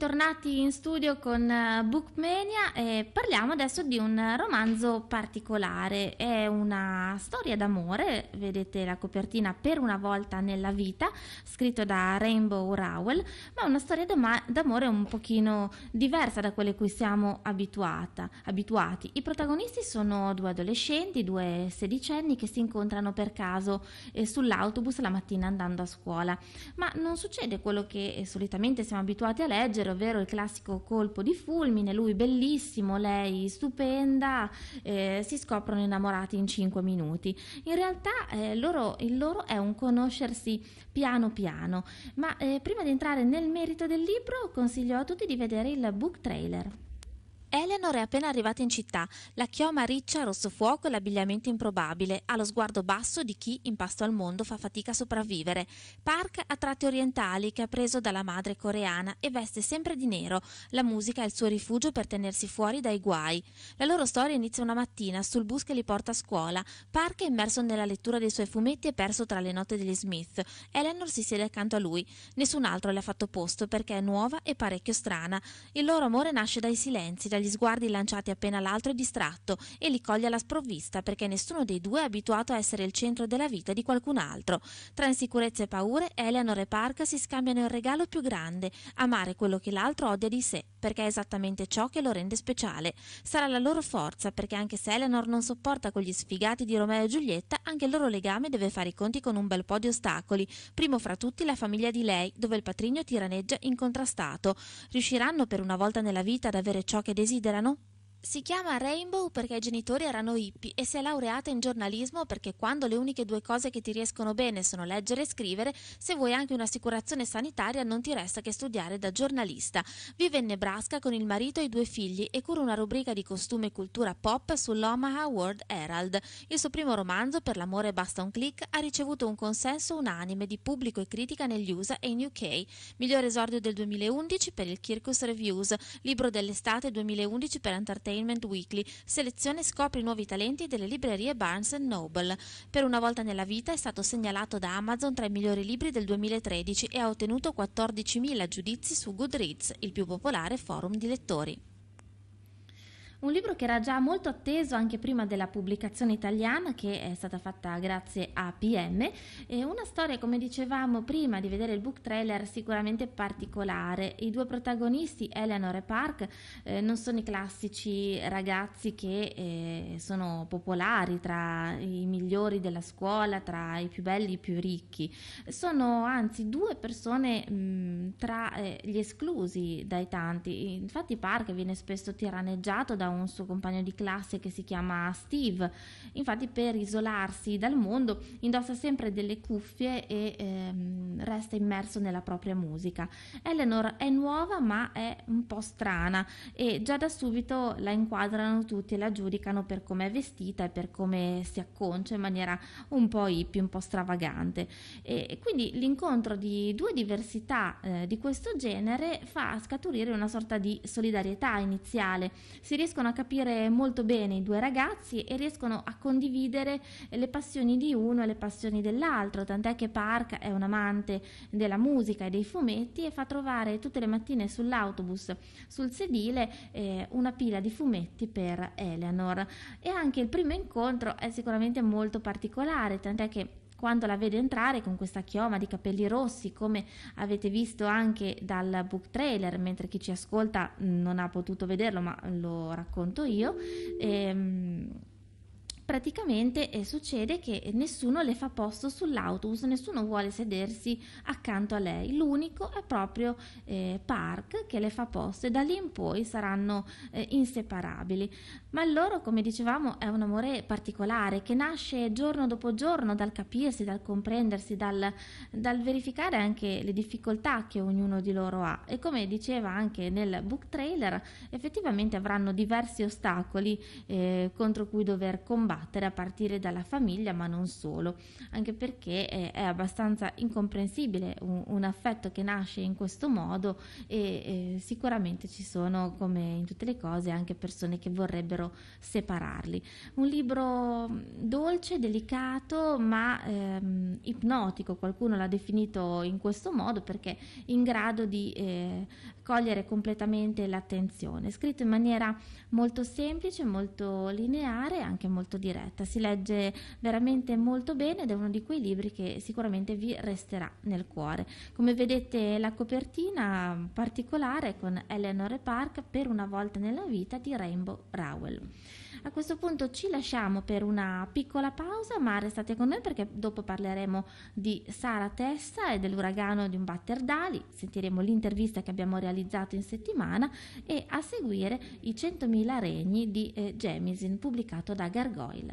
tornati in studio con eh, Bookmania e parliamo adesso di un romanzo particolare. È una storia d'amore, vedete la copertina per una volta nella vita, scritto da Rainbow Rowell, ma è una storia d'amore un pochino diversa da quelle a cui siamo abituata, abituati. I protagonisti sono due adolescenti, due sedicenni che si incontrano per caso eh, sull'autobus la mattina andando a scuola, ma non succede quello che eh, solitamente siamo abituati a leggere libro, ovvero il classico colpo di fulmine, lui bellissimo, lei stupenda, eh, si scoprono innamorati in 5 minuti. In realtà eh, loro, il loro è un conoscersi piano piano, ma eh, prima di entrare nel merito del libro consiglio a tutti di vedere il book trailer. Eleanor è appena arrivata in città, la chioma riccia, rosso fuoco e l'abbigliamento improbabile, ha lo sguardo basso di chi, in pasto al mondo, fa fatica a sopravvivere. Park ha tratti orientali che ha preso dalla madre coreana e veste sempre di nero. La musica è il suo rifugio per tenersi fuori dai guai. La loro storia inizia una mattina sul bus che li porta a scuola. Park è immerso nella lettura dei suoi fumetti e perso tra le note degli Smith. Eleanor si siede accanto a lui. Nessun altro le ha fatto posto perché è nuova e parecchio strana. Il loro amore nasce dai silenzi, dai agli sguardi lanciati appena l'altro è distratto e li coglie alla sprovvista perché nessuno dei due è abituato a essere il centro della vita di qualcun altro. Tra insicurezze e paure, Eleanor e Park si scambiano il regalo più grande, amare quello che l'altro odia di sé, perché è esattamente ciò che lo rende speciale. Sarà la loro forza, perché anche se Eleanor non sopporta con gli sfigati di Romeo e Giulietta, anche il loro legame deve fare i conti con un bel po' di ostacoli, primo fra tutti la famiglia di lei, dove il patrigno tiraneggia incontrastato. Riusciranno per una volta nella vita ad avere ciò che desiderano? desiderano si chiama Rainbow perché i genitori erano hippie e si è laureata in giornalismo perché quando le uniche due cose che ti riescono bene sono leggere e scrivere, se vuoi anche un'assicurazione sanitaria non ti resta che studiare da giornalista. Vive in Nebraska con il marito e i due figli e cura una rubrica di costume e cultura pop sull'Omaha World Herald. Il suo primo romanzo, Per l'amore basta un click, ha ricevuto un consenso unanime di pubblico e critica negli USA e in UK. Miglior esordio del 2011 per il Kirkus Reviews, libro dell'estate 2011 per Entertainment Entertainment Weekly, selezione e i nuovi talenti delle librerie Barnes Noble. Per una volta nella vita è stato segnalato da Amazon tra i migliori libri del 2013 e ha ottenuto 14.000 giudizi su Goodreads, il più popolare forum di lettori. Un libro che era già molto atteso anche prima della pubblicazione italiana che è stata fatta grazie a PM. E una storia, come dicevamo prima di vedere il book trailer, sicuramente particolare. I due protagonisti, Eleanor e Park, eh, non sono i classici ragazzi che eh, sono popolari tra i migliori della scuola, tra i più belli, e i più ricchi. Sono anzi due persone mh, mm, tra eh, gli esclusi dai tanti. Infatti Park viene spesso tiranneggiato da un suo compagno di classe che si chiama Steve. Infatti per isolarsi dal mondo indossa sempre delle cuffie e ehm, resta immerso nella propria musica. Eleanor è nuova ma è un po' strana e già da subito la inquadrano tutti e la giudicano per come è vestita e per come si acconcia in maniera un po' hippie, un po' stravagante. E quindi l'incontro di due diversità eh, di questo genere fa scaturire una sorta di solidarietà iniziale. Si riescono riescono a capire molto bene i due ragazzi e riescono a condividere le passioni di uno e le passioni dell'altro, tant'è che Park è un amante della musica e dei fumetti e fa trovare tutte le mattine sull'autobus, sul sedile, eh, una pila di fumetti per Eleanor. E anche il primo incontro è sicuramente molto particolare, tant'è che quando la vede entrare con questa chioma di capelli rossi, come avete visto anche dal book trailer, mentre chi ci ascolta non ha potuto vederlo, ma lo racconto io. Ehm, praticamente eh, succede che nessuno le fa posto sull'autobus, nessuno vuole sedersi accanto a lei, l'unico è proprio eh, Park che le fa posto e da lì in poi saranno eh, inseparabili. Ma loro, come dicevamo, è un amore particolare che nasce giorno dopo giorno dal capirsi, dal comprendersi, dal, dal verificare anche le difficoltà che ognuno di loro ha e come diceva anche nel book trailer, effettivamente avranno diversi ostacoli eh, contro cui dover combattere combattere a partire dalla famiglia, ma non solo, anche perché eh, è, abbastanza incomprensibile un, un, affetto che nasce in questo modo e, e sicuramente ci sono, come in tutte le cose, anche persone che vorrebbero separarli. Un libro mm, dolce, delicato, ma ehm, ipnotico, qualcuno l'ha definito in questo modo perché in grado di eh, cogliere completamente l'attenzione, scritto in maniera molto semplice, molto lineare, e anche molto diretta diretta. Si legge veramente molto bene ed è uno di quei libri che sicuramente vi resterà nel cuore. Come vedete la copertina particolare con Eleanor e Park per una volta nella vita di Rainbow Rowell. A questo punto ci lasciamo per una piccola pausa, ma restate con noi perché dopo parleremo di Sara Tessa e dell'uragano di un batter d'ali, sentiremo l'intervista che abbiamo realizzato in settimana e a seguire i 100.000 regni di eh, Jemisin pubblicato da Gargoyle. إلى